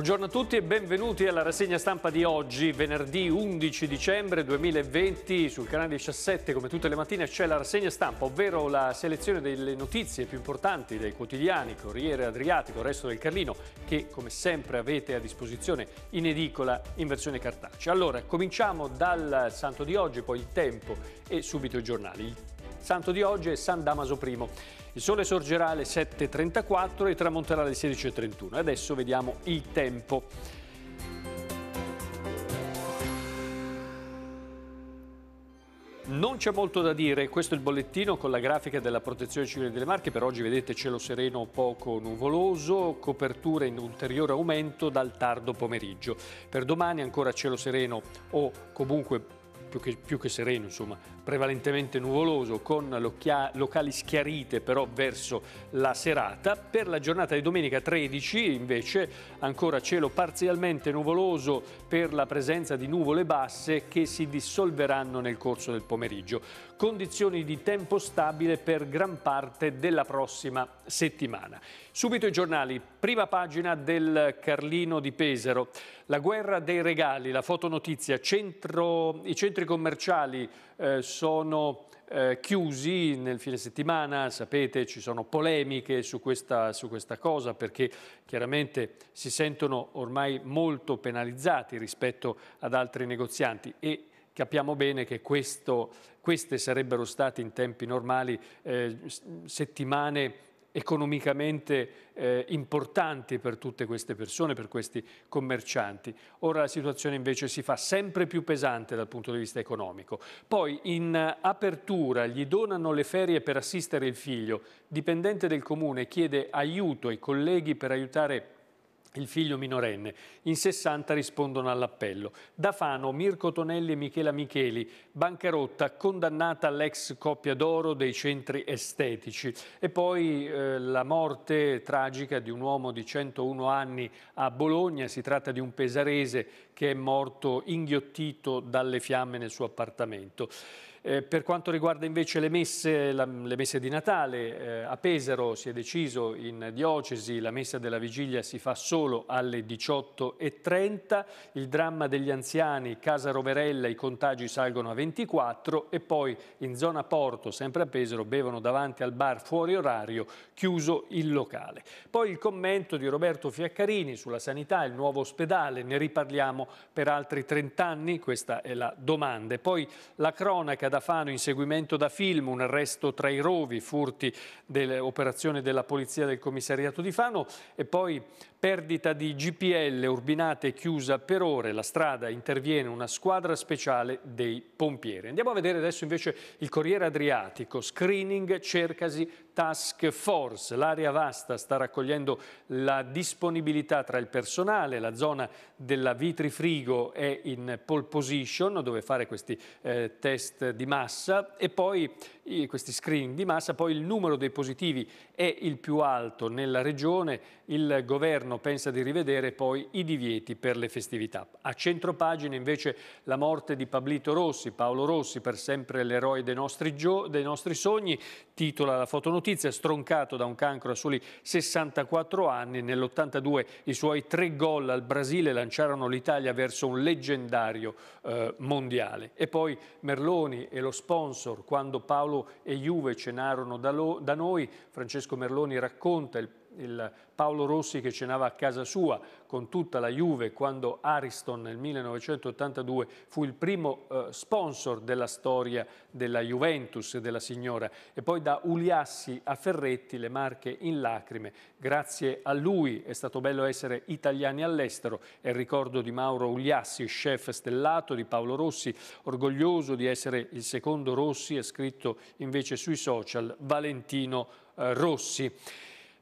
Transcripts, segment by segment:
Buongiorno a tutti e benvenuti alla rassegna stampa di oggi, venerdì 11 dicembre 2020. Sul canale 17, come tutte le mattine, c'è la rassegna stampa, ovvero la selezione delle notizie più importanti dei quotidiani, Corriere Adriatico, Resto del Carlino, che come sempre avete a disposizione in edicola in versione cartacea. Allora, cominciamo dal santo di oggi, poi il tempo e subito i giornali. Il santo di oggi è San Damaso I. Il sole sorgerà alle 7.34 e tramonterà alle 16.31. Adesso vediamo il tempo. Non c'è molto da dire, questo è il bollettino con la grafica della protezione civile delle Marche, per oggi vedete cielo sereno poco nuvoloso, copertura in ulteriore aumento dal tardo pomeriggio. Per domani ancora cielo sereno o comunque più che, più che sereno, insomma, prevalentemente nuvoloso, con locali schiarite però verso la serata. Per la giornata di domenica 13 invece ancora cielo parzialmente nuvoloso per la presenza di nuvole basse che si dissolveranno nel corso del pomeriggio. Condizioni di tempo stabile per gran parte della prossima settimana. Subito i giornali, prima pagina del Carlino di Pesaro, la guerra dei regali, la fotonotizia, Centro, i centri commerciali eh, sono eh, chiusi nel fine settimana, sapete ci sono polemiche su questa, su questa cosa perché chiaramente si sentono ormai molto penalizzati rispetto ad altri negozianti e capiamo bene che questo, queste sarebbero state in tempi normali eh, settimane economicamente eh, importanti per tutte queste persone, per questi commercianti. Ora la situazione invece si fa sempre più pesante dal punto di vista economico. Poi in apertura gli donano le ferie per assistere il figlio. Dipendente del comune chiede aiuto ai colleghi per aiutare il figlio minorenne. In 60 rispondono all'appello. Da Fano, Mirko Tonelli e Michela Micheli, bancarotta condannata all'ex coppia d'oro dei centri estetici. E poi eh, la morte tragica di un uomo di 101 anni a Bologna. Si tratta di un pesarese che è morto inghiottito dalle fiamme nel suo appartamento. Eh, per quanto riguarda invece le messe, la, le messe di Natale, eh, a Pesaro si è deciso in diocesi, la messa della vigilia si fa solo alle 18.30, il dramma degli anziani, Casa Roverella, i contagi salgono a 24 e poi in zona Porto, sempre a Pesaro, bevono davanti al bar fuori orario, chiuso il locale. Poi il commento di Roberto Fiaccarini sulla sanità, il nuovo ospedale, ne riparliamo per altri 30 anni, questa è la domanda. E poi la cronaca ad Afano, inseguimento da film, un arresto tra i rovi, furti dell'operazione della polizia del commissariato di Fano e poi perdita di GPL, Urbinate è chiusa per ore, la strada interviene una squadra speciale dei pompieri. Andiamo a vedere adesso invece il Corriere Adriatico, screening cercasi task force, l'area vasta sta raccogliendo la disponibilità tra il personale, la zona della Vitrifrigo è in pole position dove fare questi eh, test di massa e poi questi screen di massa, poi il numero dei positivi è il più alto nella regione, il governo pensa di rivedere poi i divieti per le festività. A centro pagina invece la morte di Pablito Rossi, Paolo Rossi per sempre l'eroe dei dei nostri sogni, titola la fotonotizia, stroncato da un cancro a soli 64 anni. Nell'82 i suoi tre gol al Brasile lanciarono l'Italia verso un leggendario eh, mondiale. E poi Merloni e lo sponsor, quando Paolo e Juve cenarono da, da noi, Francesco Merloni racconta il il Paolo Rossi che cenava a casa sua con tutta la Juve quando Ariston nel 1982 fu il primo eh, sponsor della storia della Juventus e della signora e poi da Uliassi a Ferretti le Marche in lacrime. Grazie a lui è stato bello essere italiani all'estero e il ricordo di Mauro Uliassi, chef stellato di Paolo Rossi, orgoglioso di essere il secondo Rossi, è scritto invece sui social Valentino eh, Rossi.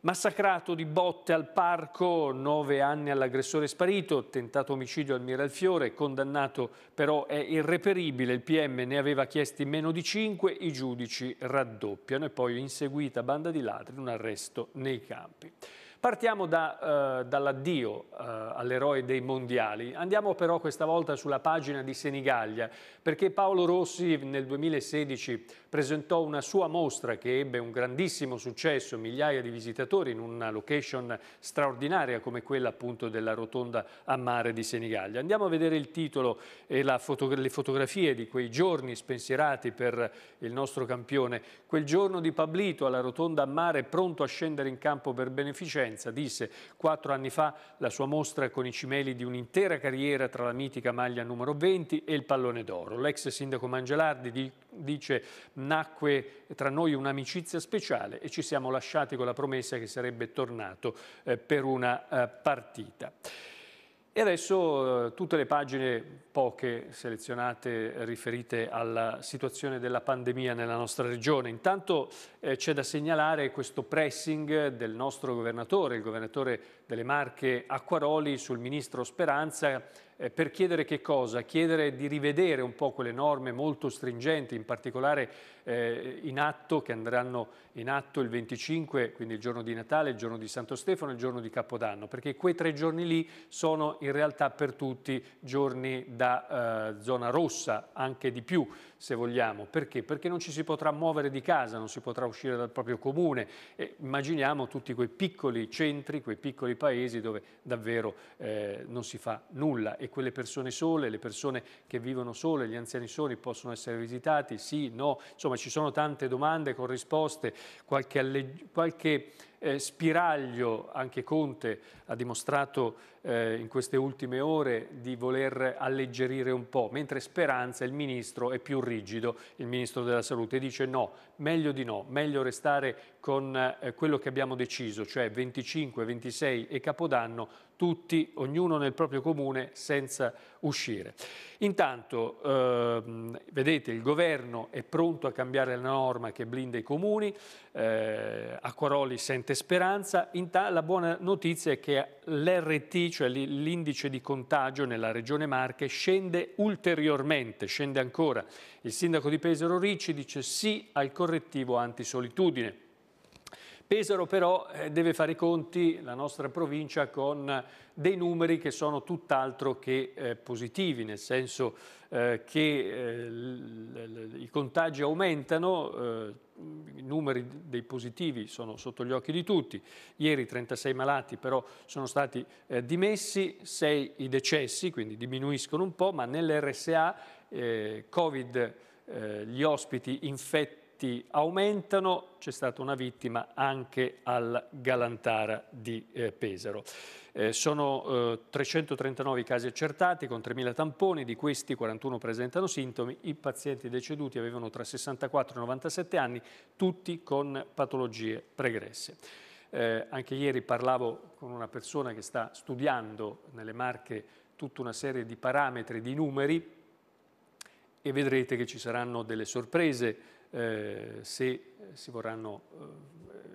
Massacrato di botte al parco, nove anni all'aggressore sparito, tentato omicidio al Miralfiore, condannato però è irreperibile, il PM ne aveva chiesti meno di cinque, i giudici raddoppiano e poi inseguita banda di ladri, un arresto nei campi. Partiamo da, eh, dall'addio eh, all'eroe dei mondiali, andiamo però questa volta sulla pagina di Senigallia, perché Paolo Rossi nel 2016 presentò una sua mostra che ebbe un grandissimo successo, migliaia di visitatori in una location straordinaria come quella appunto della rotonda a mare di Senigallia. Andiamo a vedere il titolo e foto le fotografie di quei giorni spensierati per il nostro campione, quel giorno di Pablito alla rotonda a mare pronto a scendere in campo per beneficenza Piacenza disse quattro anni fa la sua mostra con i cimeli di un'intera carriera tra la mitica maglia numero 20 e il pallone d'oro. L'ex sindaco Mangelardi dice nacque tra noi un'amicizia speciale e ci siamo lasciati con la promessa che sarebbe tornato eh, per una eh, partita. E adesso eh, tutte le pagine, poche selezionate, riferite alla situazione della pandemia nella nostra regione. Intanto eh, c'è da segnalare questo pressing del nostro governatore, il governatore delle Marche Acquaroli, sul ministro Speranza, eh, per chiedere che cosa? Chiedere di rivedere un po' quelle norme molto stringenti, in particolare eh, in atto, che andranno in atto il 25, quindi il giorno di Natale, il giorno di Santo Stefano e il giorno di Capodanno, perché quei tre giorni lì sono in realtà per tutti giorni da eh, zona rossa, anche di più se vogliamo. Perché? Perché non ci si potrà muovere di casa, non si potrà uscire dal proprio comune. E immaginiamo tutti quei piccoli centri, quei piccoli paesi dove davvero eh, non si fa nulla e quelle persone sole, le persone che vivono sole, gli anziani soli possono essere visitati, sì, no, insomma ci sono tante domande con risposte, qualche, qualche eh, spiraglio, anche Conte ha dimostrato eh, in queste ultime ore di voler alleggerire un po', mentre Speranza, il ministro, è più rigido, il ministro della salute, e dice no, meglio di no, meglio restare con eh, quello che abbiamo deciso, cioè 25, 26 e Capodanno, tutti, ognuno nel proprio comune, senza uscire. Intanto, ehm, vedete, il governo è pronto a cambiare la norma che blinda i comuni, eh, Acquaroli sente speranza, la buona notizia è che l'RT, cioè l'indice di contagio nella regione Marche, scende ulteriormente, scende ancora. Il sindaco di Pesaro Ricci dice sì al correttivo antisolitudine Pesaro però eh, deve fare i conti, la nostra provincia, con eh, dei numeri che sono tutt'altro che eh, positivi, nel senso che i contagi aumentano, i numeri dei positivi sono sotto gli occhi di tutti, ieri 36 malati però sono stati dimessi, 6 i decessi, quindi diminuiscono un po', ma nell'RSA Covid gli ospiti infetti effetti aumentano, c'è stata una vittima anche al Galantara di eh, Pesaro. Eh, sono eh, 339 i casi accertati con 3.000 tamponi, di questi 41 presentano sintomi, i pazienti deceduti avevano tra 64 e 97 anni, tutti con patologie pregresse. Eh, anche ieri parlavo con una persona che sta studiando nelle marche tutta una serie di parametri, di numeri e vedrete che ci saranno delle sorprese eh, se si vorranno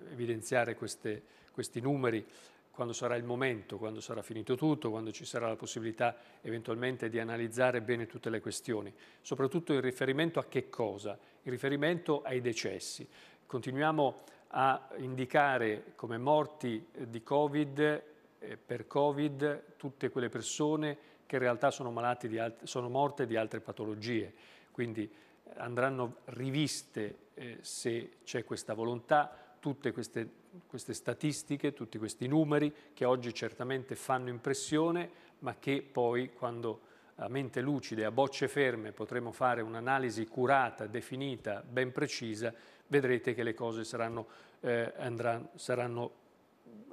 eh, evidenziare queste, questi numeri quando sarà il momento, quando sarà finito tutto, quando ci sarà la possibilità eventualmente di analizzare bene tutte le questioni, soprattutto in riferimento a che cosa? In riferimento ai decessi. Continuiamo a indicare come morti eh, di Covid, eh, per Covid, tutte quelle persone che in realtà sono, di sono morte di altre patologie. Quindi andranno riviste eh, se c'è questa volontà, tutte queste, queste statistiche, tutti questi numeri che oggi certamente fanno impressione, ma che poi quando a mente lucida e a bocce ferme potremo fare un'analisi curata, definita, ben precisa, vedrete che le cose saranno, eh, andranno, saranno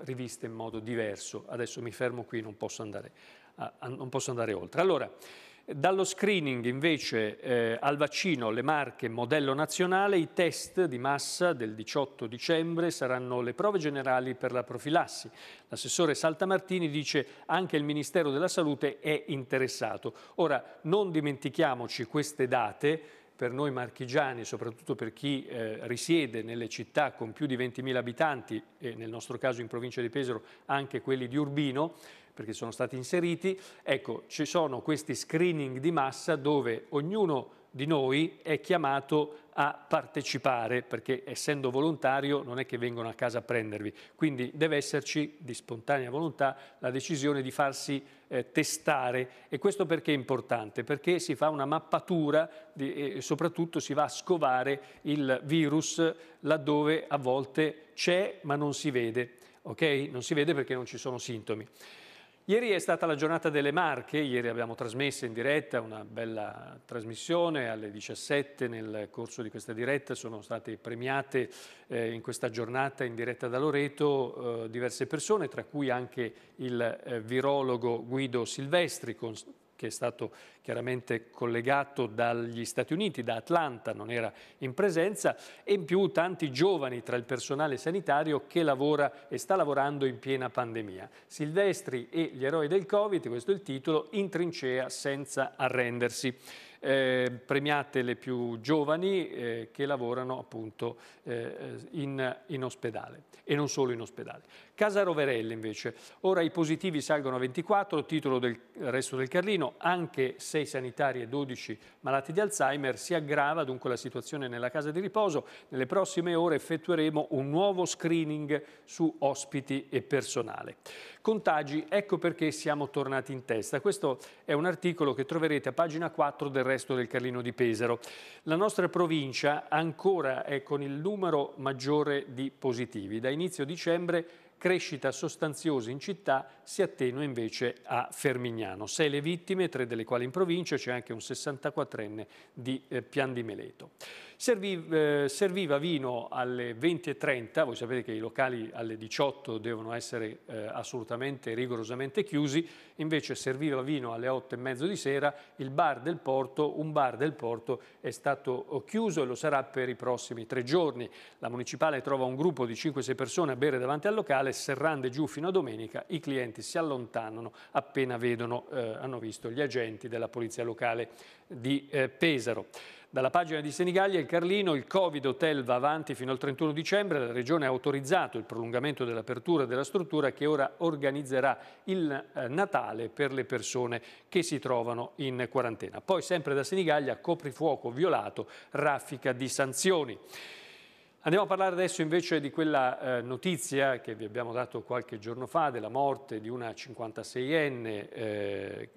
riviste in modo diverso. Adesso mi fermo qui, non posso andare, a, a, non posso andare oltre. Allora, dallo screening invece eh, al vaccino le marche modello nazionale, i test di massa del 18 dicembre saranno le prove generali per la profilassi. L'assessore Saltamartini dice anche il Ministero della Salute è interessato. Ora non dimentichiamoci queste date per noi marchigiani, soprattutto per chi eh, risiede nelle città con più di 20.000 abitanti, e nel nostro caso in provincia di Pesaro anche quelli di Urbino, perché sono stati inseriti, ecco, ci sono questi screening di massa dove ognuno di noi è chiamato a partecipare, perché essendo volontario non è che vengono a casa a prendervi, quindi deve esserci di spontanea volontà la decisione di farsi eh, testare e questo perché è importante? Perché si fa una mappatura di, e soprattutto si va a scovare il virus laddove a volte c'è ma non si vede, ok? Non si vede perché non ci sono sintomi. Ieri è stata la giornata delle Marche, ieri abbiamo trasmesso in diretta una bella trasmissione alle 17 nel corso di questa diretta, sono state premiate eh, in questa giornata in diretta da Loreto eh, diverse persone, tra cui anche il eh, virologo Guido Silvestri, con, che è stato chiaramente collegato dagli Stati Uniti, da Atlanta, non era in presenza, e in più tanti giovani tra il personale sanitario che lavora e sta lavorando in piena pandemia. Silvestri e gli eroi del Covid, questo è il titolo, in trincea senza arrendersi. Eh, premiate le più giovani eh, che lavorano appunto eh, in, in ospedale e non solo in ospedale. Casa Roverelle invece, ora i positivi salgono a 24, titolo del resto del Carlino, anche 6 sanitari e 12 malati di Alzheimer, si aggrava dunque la situazione nella casa di riposo. Nelle prossime ore effettueremo un nuovo screening su ospiti e personale. Contagi, ecco perché siamo tornati in testa. Questo è un articolo che troverete a pagina 4 del resto del Carlino di Pesaro. La nostra provincia ancora è con il numero maggiore di positivi. Da inizio dicembre crescita sostanziosa in città si attenua invece a Fermignano. Sei le vittime, tre delle quali in provincia, c'è anche un 64enne di eh, Pian di Meleto. Servi, eh, serviva vino alle 20.30, voi sapete che i locali alle 18 devono essere eh, assolutamente rigorosamente chiusi, invece serviva vino alle 8.30 di sera, il bar del Porto, un bar del Porto è stato eh, chiuso e lo sarà per i prossimi tre giorni. La municipale trova un gruppo di 5-6 persone a bere davanti al locale, serrande giù fino a domenica, i clienti si allontanano appena vedono, eh, hanno visto gli agenti della polizia locale di eh, Pesaro. Dalla pagina di Senigallia il Carlino, il Covid Hotel va avanti fino al 31 dicembre, la Regione ha autorizzato il prolungamento dell'apertura della struttura che ora organizzerà il eh, Natale per le persone che si trovano in quarantena. Poi sempre da Senigallia coprifuoco violato, raffica di sanzioni. Andiamo a parlare adesso invece di quella eh, notizia che vi abbiamo dato qualche giorno fa della morte di una 56enne eh, eh,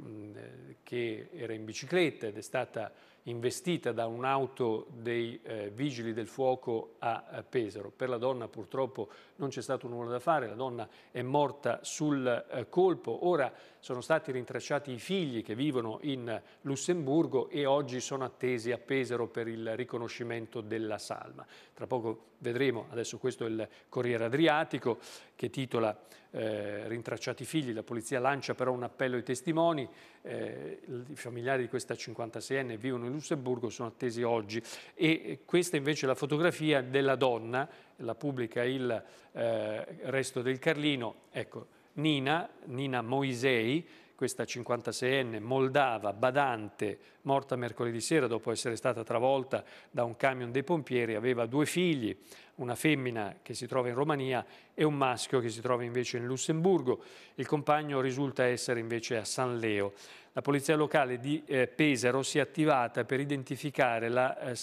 che era in bicicletta ed è stata investita da un'auto dei eh, vigili del fuoco a, a eh, Pesaro. Per la donna purtroppo non c'è stato nulla da fare, la donna è morta sul eh, colpo, ora sono stati rintracciati i figli che vivono in Lussemburgo e oggi sono attesi a Pesaro per il riconoscimento della salma. Tra poco vedremo, adesso questo è il Corriere Adriatico che titola eh, Rintracciati figli, la polizia lancia però un appello ai testimoni, eh, i familiari di questa 56enne vivono in Lussemburgo, sono attesi oggi e eh, questa invece è la fotografia della donna la pubblica il eh, resto del Carlino, ecco, Nina, Nina Moisei, questa 56enne moldava, badante, morta mercoledì sera dopo essere stata travolta da un camion dei pompieri, aveva due figli, una femmina che si trova in Romania e un maschio che si trova invece in Lussemburgo. Il compagno risulta essere invece a San Leo. La polizia locale di eh, Pesaro si è attivata per identificare la... Eh,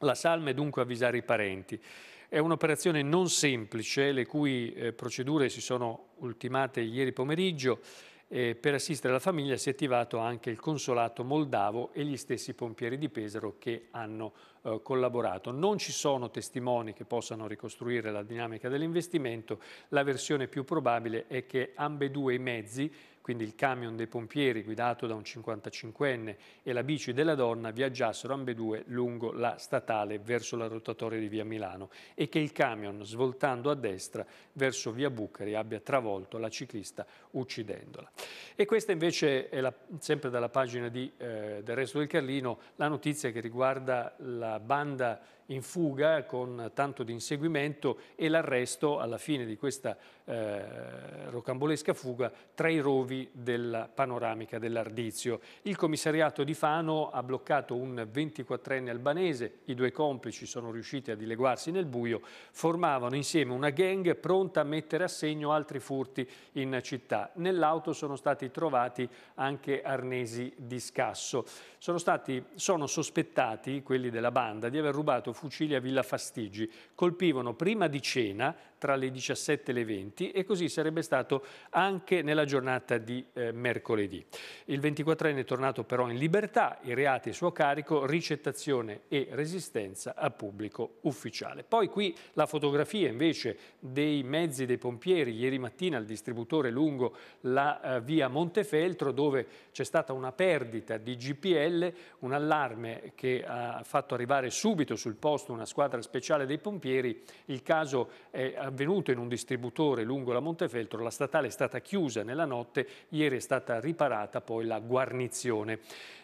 la salma è dunque avvisare i parenti. È un'operazione non semplice, le cui eh, procedure si sono ultimate ieri pomeriggio. Eh, per assistere la famiglia si è attivato anche il consolato moldavo e gli stessi pompieri di Pesaro che hanno eh, collaborato. Non ci sono testimoni che possano ricostruire la dinamica dell'investimento, la versione più probabile è che ambedue i mezzi quindi il camion dei pompieri guidato da un 55enne e la bici della donna viaggiassero ambedue lungo la statale verso la rotatoria di via Milano e che il camion, svoltando a destra verso via Bucari, abbia travolto la ciclista uccidendola. E questa invece è la, sempre dalla pagina di, eh, del resto del Carlino la notizia che riguarda la banda in fuga con tanto di inseguimento e l'arresto alla fine di questa eh, rocambolesca fuga tra i rovi della panoramica dell'Ardizio. Il commissariato di Fano ha bloccato un 24enne albanese, i due complici sono riusciti a dileguarsi nel buio, formavano insieme una gang pronta a mettere a segno altri furti in città. Nell'auto sono stati trovati anche arnesi di scasso. Sono, stati, sono sospettati, quelli della banda, di aver rubato fucili a Villa Fastigi. Colpivano prima di cena tra le 17 e le 20 e così sarebbe stato anche nella giornata di eh, mercoledì. Il 24enne è tornato però in libertà, i reati a suo carico, ricettazione e resistenza a pubblico ufficiale. Poi qui la fotografia invece dei mezzi dei pompieri ieri mattina al distributore lungo la eh, via Montefeltro dove c'è stata una perdita di GPL, un allarme che ha fatto arrivare subito sul posto una squadra speciale dei pompieri. Il caso è avvenuto in un distributore lungo la Montefeltro, la statale è stata chiusa nella notte, ieri è stata riparata poi la guarnizione.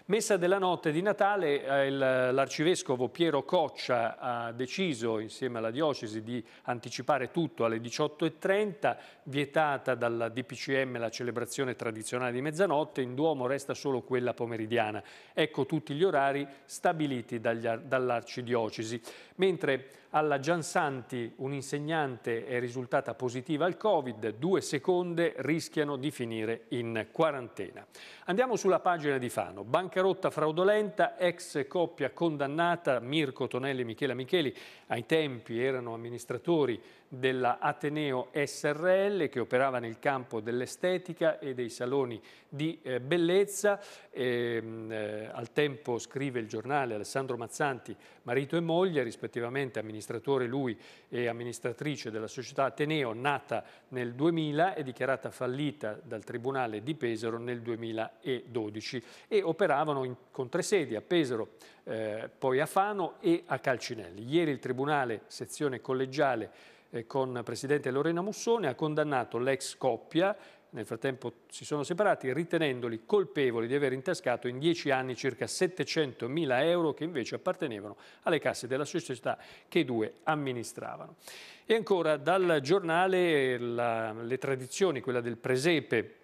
Messa della notte di Natale, eh, l'arcivescovo Piero Coccia ha deciso insieme alla diocesi di anticipare tutto alle 18.30, vietata dalla DPCM la celebrazione tradizionale di mezzanotte, in Duomo resta solo quella pomeridiana. Ecco tutti gli orari stabiliti dall'arcidiocesi. Mentre alla Giansanti un'insegnante è risultata positiva al Covid, due seconde rischiano di finire in quarantena. Andiamo sulla pagina di Fano. Banco bancarotta fraudolenta, ex coppia condannata Mirko Tonelli e Michela Micheli, ai tempi erano amministratori della Ateneo SRL che operava nel campo dell'estetica e dei saloni di eh, bellezza. E, ehm, eh, al tempo scrive il giornale Alessandro Mazzanti, marito e moglie, rispettivamente amministratore lui e amministratrice della società Ateneo, nata nel 2000 e dichiarata fallita dal Tribunale di Pesaro nel 2012 e operavano in, con tre sedi a Pesaro, eh, poi a Fano e a Calcinelli. Ieri il Tribunale, sezione collegiale, eh, con Presidente Lorena Mussone, ha condannato l'ex coppia, nel frattempo si sono separati, ritenendoli colpevoli di aver intascato in dieci anni circa 700 mila euro che invece appartenevano alle casse della società che i due amministravano. E ancora dal giornale eh, la, le tradizioni, quella del presepe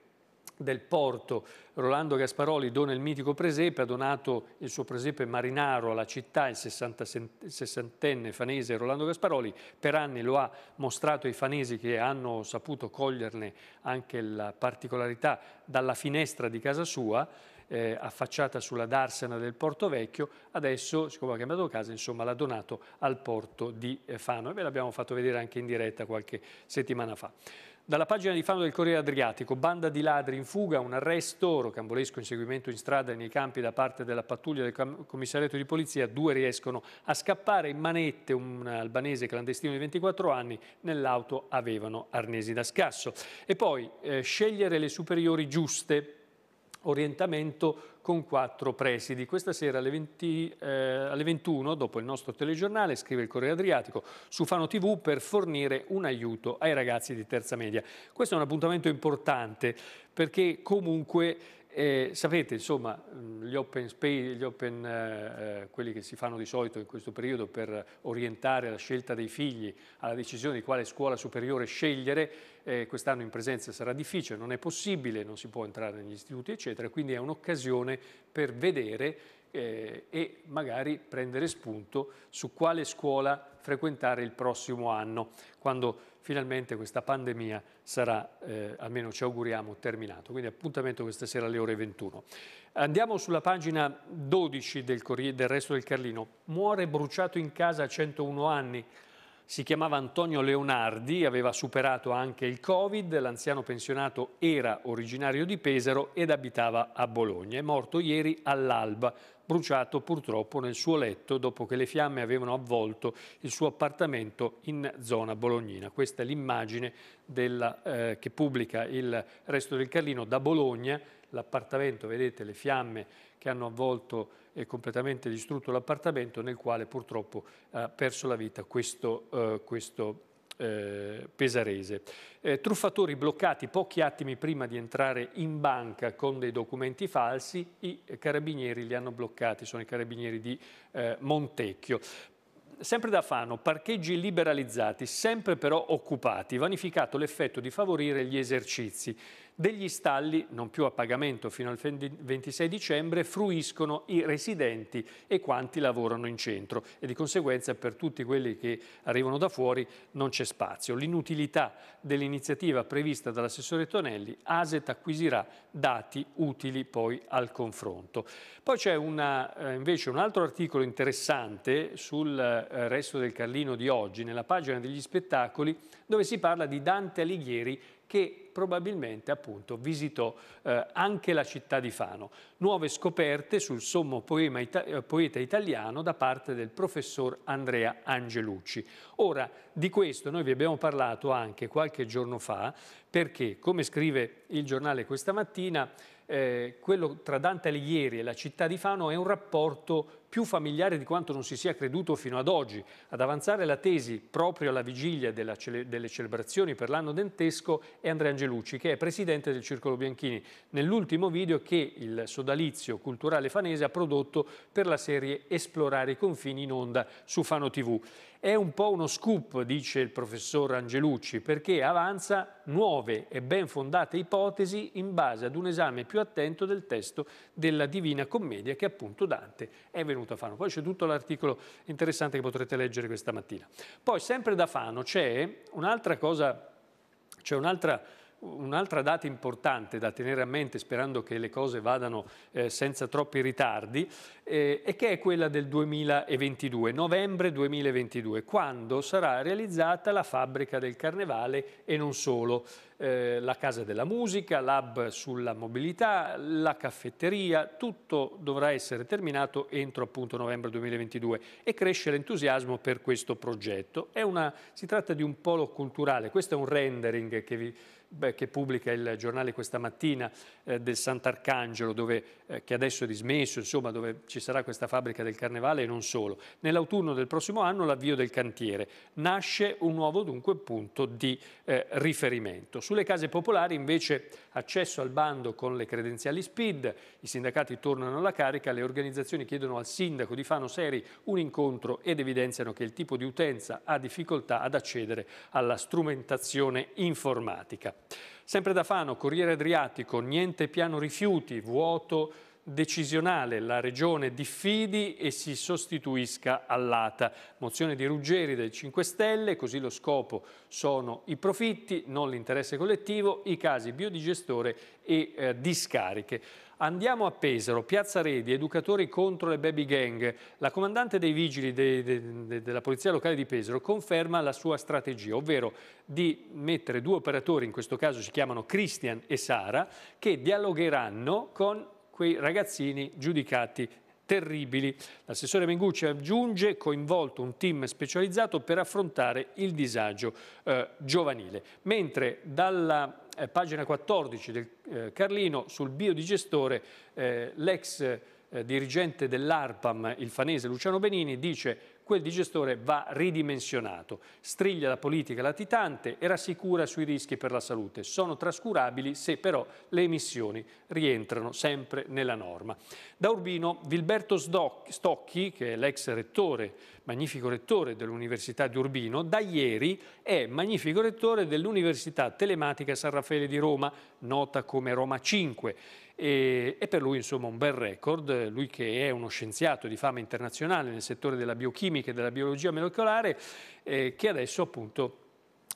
del porto. Rolando Gasparoli dona il mitico presepe, ha donato il suo presepe marinaro alla città, il sessantenne fanese Rolando Gasparoli, per anni lo ha mostrato ai fanesi che hanno saputo coglierne anche la particolarità dalla finestra di casa sua, eh, affacciata sulla darsena del Porto Vecchio, adesso, siccome ha cambiato casa, insomma, l'ha donato al porto di eh, Fano e ve l'abbiamo fatto vedere anche in diretta qualche settimana fa. Dalla pagina di Fano del Corriere Adriatico, banda di ladri in fuga, un arresto, rocambolesco inseguimento in strada e nei campi da parte della pattuglia del commissariato di polizia, due riescono a scappare in manette, un albanese clandestino di 24 anni, nell'auto avevano arnesi da scasso. E poi eh, scegliere le superiori giuste, orientamento con quattro presidi. Questa sera alle, 20, eh, alle, 21, dopo il nostro telegiornale, scrive il Corriere Adriatico, su Fano TV per fornire un aiuto ai ragazzi di terza media. Questo è un appuntamento importante perché comunque e sapete, insomma, mm, gli open space, gli open, eh, eh, quelli che si fanno di solito in questo periodo per orientare la scelta dei figli alla decisione di quale scuola superiore scegliere, eh, quest'anno in presenza sarà difficile, non è possibile, non si può entrare negli istituti, eccetera, quindi è un'occasione per vedere eh, e magari prendere spunto su quale scuola frequentare il prossimo anno, quando finalmente questa pandemia sarà, eh, almeno ci auguriamo, terminato. Quindi appuntamento questa sera alle ore 21. Andiamo sulla pagina 12 del, del Resto del Carlino. Muore bruciato in casa a 101 anni si chiamava Antonio Leonardi, aveva superato anche il Covid, l'anziano pensionato era originario di Pesaro ed abitava a Bologna. È morto ieri all'alba, bruciato purtroppo nel suo letto dopo che le fiamme avevano avvolto il suo appartamento in zona bolognina. Questa è l'immagine eh, che pubblica il resto del Carlino da Bologna, l'appartamento, vedete le fiamme che hanno avvolto è completamente distrutto l'appartamento nel quale purtroppo ha perso la vita questo, eh, questo eh, pesarese. Eh, truffatori bloccati pochi attimi prima di entrare in banca con dei documenti falsi, i carabinieri li hanno bloccati, sono i carabinieri di eh, Montecchio. Sempre da Fano, parcheggi liberalizzati, sempre però occupati, vanificato l'effetto di favorire gli esercizi degli stalli, non più a pagamento fino al 26 dicembre, fruiscono i residenti e quanti lavorano in centro e di conseguenza per tutti quelli che arrivano da fuori non c'è spazio. L'inutilità dell'iniziativa prevista dall'assessore Tonelli, ASET acquisirà dati utili poi al confronto. Poi c'è eh, invece un altro articolo interessante sul eh, resto del Carlino di oggi, nella pagina degli spettacoli, dove si parla di Dante Alighieri che probabilmente appunto visitò eh, anche la città di Fano. Nuove scoperte sul sommo ita eh, poeta italiano da parte del professor Andrea Angelucci. Ora, di questo noi vi abbiamo parlato anche qualche giorno fa perché, come scrive il giornale questa mattina, eh, quello tra Dante Alighieri e la città di Fano è un rapporto più familiare di quanto non si sia creduto fino ad oggi. Ad avanzare la tesi proprio alla vigilia cele delle celebrazioni per l'anno dentesco è Andrea Angelucci, che è presidente del Circolo Bianchini, nell'ultimo video che il sodalizio culturale fanese ha prodotto per la serie Esplorare i confini in onda su Fano TV. È un po' uno scoop, dice il professor Angelucci, perché avanza nuove e ben fondate ipotesi in base ad un esame più attento del testo della Divina Commedia che appunto Dante è venuto a Fano. Poi c'è tutto l'articolo interessante che potrete leggere questa mattina. Poi sempre da Fano c'è un'altra cosa, c'è un'altra Un'altra data importante da tenere a mente, sperando che le cose vadano eh, senza troppi ritardi, eh, è che è quella del 2022, novembre 2022, quando sarà realizzata la fabbrica del Carnevale e non solo, eh, la Casa della Musica, l'hub sulla mobilità, la caffetteria, tutto dovrà essere terminato entro appunto novembre 2022 e cresce l'entusiasmo per questo progetto. Una, si tratta di un polo culturale, questo è un rendering che vi beh, che pubblica il giornale questa mattina eh, del Sant'Arcangelo, eh, che adesso è dismesso, insomma, dove ci sarà questa fabbrica del Carnevale e non solo. Nell'autunno del prossimo anno l'avvio del cantiere. Nasce un nuovo dunque punto di eh, riferimento. Sulle case popolari invece accesso al bando con le credenziali SPID, i sindacati tornano alla carica, le organizzazioni chiedono al sindaco di Fano Seri un incontro ed evidenziano che il tipo di utenza ha difficoltà ad accedere alla strumentazione informatica. Sempre da Fano, Corriere Adriatico, niente piano rifiuti, vuoto decisionale la regione diffidi e si sostituisca all'ATA. Mozione di Ruggeri del 5 Stelle, così lo scopo sono i profitti, non l'interesse collettivo, i casi biodigestore e eh, discariche. Andiamo a Pesaro, Piazza Redi, educatori contro le baby gang. La comandante dei vigili de, de, de, della Polizia Locale di Pesaro conferma la sua strategia, ovvero di mettere due operatori, in questo caso si chiamano Christian e Sara, che dialogheranno con quei ragazzini giudicati terribili. L'assessore Mengucci aggiunge coinvolto un team specializzato per affrontare il disagio eh, giovanile. Mentre dalla eh, pagina 14 del eh, Carlino sul biodigestore eh, l'ex eh, dirigente dell'ARPAM, il fanese Luciano Benini, dice quel digestore va ridimensionato. Striglia la politica latitante e rassicura sui rischi per la salute. Sono trascurabili se però le emissioni rientrano sempre nella norma. Da Urbino, Vilberto Stocchi, che è l'ex rettore, magnifico rettore dell'Università di Urbino, da ieri è magnifico rettore dell'Università Telematica San Raffaele di Roma, nota come Roma 5 e, e per lui insomma un bel record, lui che è uno scienziato di fama internazionale nel settore della biochimica e della biologia molecolare, eh, che adesso appunto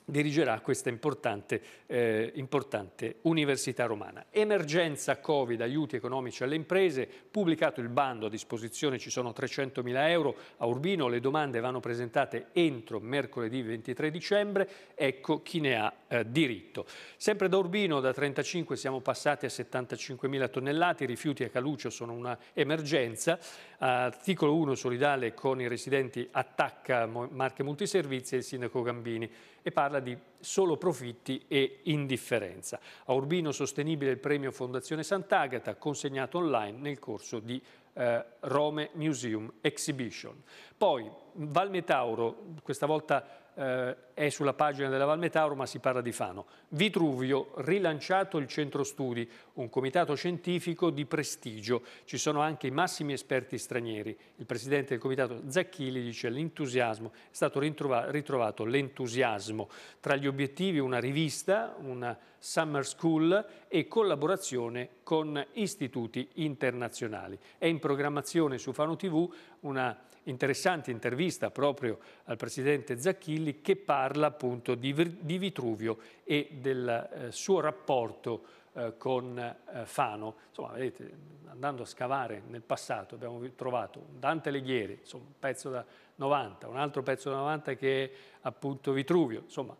dirigerà questa importante, eh, importante, università romana. Emergenza Covid, aiuti economici alle imprese, pubblicato il bando a disposizione, ci sono 300.000 euro a Urbino, le domande vanno presentate entro mercoledì 23 dicembre, ecco chi ne ha eh, diritto. Sempre da Urbino da 35 siamo passati a 75.000 tonnellate, i rifiuti a Calucio sono una emergenza. Articolo 1 solidale con i residenti attacca Marche Multiservizi e il sindaco Gambini e parla di solo profitti e indifferenza. A Urbino sostenibile il premio Fondazione Sant'Agata consegnato online nel corso di eh, Rome Museum Exhibition. Poi Valmetauro, questa volta eh, è sulla pagina della Valmetauro ma si parla di Fano. Vitruvio, rilanciato il centro studi, un comitato scientifico di prestigio. Ci sono anche i massimi esperti stranieri. Il presidente del comitato Zacchili dice l'entusiasmo, è stato ritrovato l'entusiasmo. Tra gli obiettivi una rivista, una summer school e collaborazione con istituti internazionali. È in programmazione su Fano TV una interessante intervista proprio al presidente Zacchilli che parla appunto di, Vitruvio e del eh, suo rapporto eh, con eh, Fano. Insomma, vedete, andando a scavare nel passato abbiamo trovato Dante Alighieri, insomma, un pezzo da 90, un altro pezzo da 90 che è appunto Vitruvio. Insomma,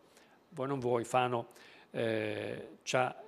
voi non vuoi, Fano eh, ci ha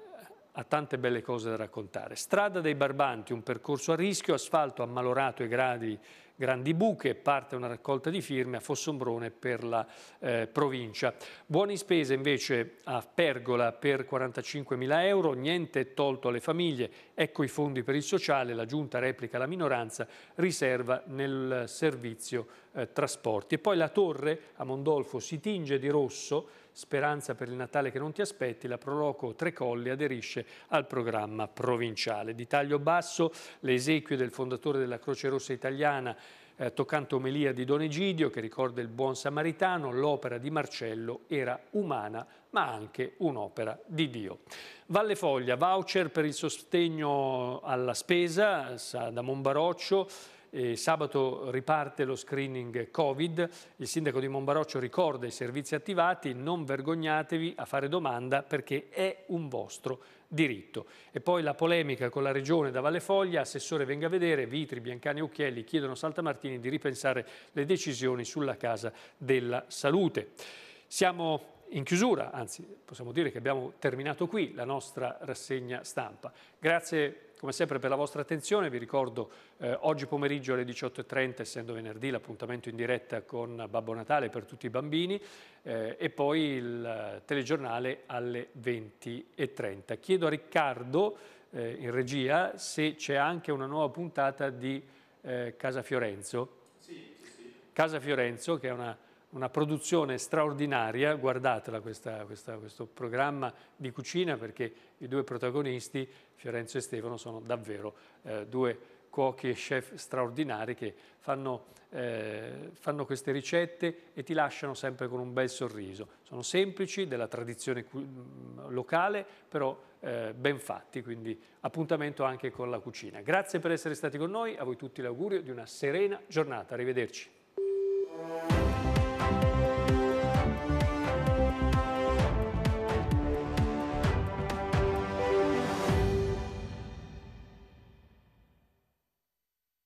ha tante belle cose da raccontare. Strada dei Barbanti, un percorso a rischio, asfalto ammalorato e gradi, grandi buche, parte una raccolta di firme a Fossombrone per la eh, provincia. Buoni spese invece a Pergola per 45.000 euro, niente tolto alle famiglie, ecco i fondi per il sociale, la giunta replica la minoranza, riserva nel servizio eh, trasporti. E poi la torre a Mondolfo si tinge di rosso, Speranza per il Natale che non ti aspetti, la Proloco Tre Colli aderisce al programma provinciale. Di taglio basso le esequie del fondatore della Croce Rossa Italiana eh, toccante omelia di Don Egidio che ricorda il buon samaritano, l'opera di Marcello era umana ma anche un'opera di Dio. Valle Foglia, voucher per il sostegno alla spesa da Monbaroccio, e sabato riparte lo screening Covid, il sindaco di Monbaroccio ricorda i servizi attivati, non vergognatevi a fare domanda perché è un vostro diritto. E poi la polemica con la regione da Valle Foglia, assessore venga a vedere, Vitri, Biancani e Occhielli chiedono a Saltamartini di ripensare le decisioni sulla Casa della Salute. Siamo in chiusura, anzi possiamo dire che abbiamo terminato qui la nostra rassegna stampa. Grazie come sempre per la vostra attenzione, vi ricordo eh, oggi pomeriggio alle 18.30, essendo venerdì, l'appuntamento in diretta con Babbo Natale per tutti i bambini eh, e poi il telegiornale alle 20.30. Chiedo a Riccardo eh, in regia se c'è anche una nuova puntata di eh, Casa Fiorenzo. Sì, sì. Casa Fiorenzo, che è una una produzione straordinaria, guardatela questa, questa, questo programma di cucina perché i due protagonisti, Fiorenzo e Stefano, sono davvero eh, due cuochi e chef straordinari che fanno, eh, fanno, queste ricette e ti lasciano sempre con un bel sorriso. Sono semplici, della tradizione mm, locale, però eh, ben fatti, quindi appuntamento anche con la cucina. Grazie per essere stati con noi, a voi tutti l'augurio di una serena giornata, arrivederci.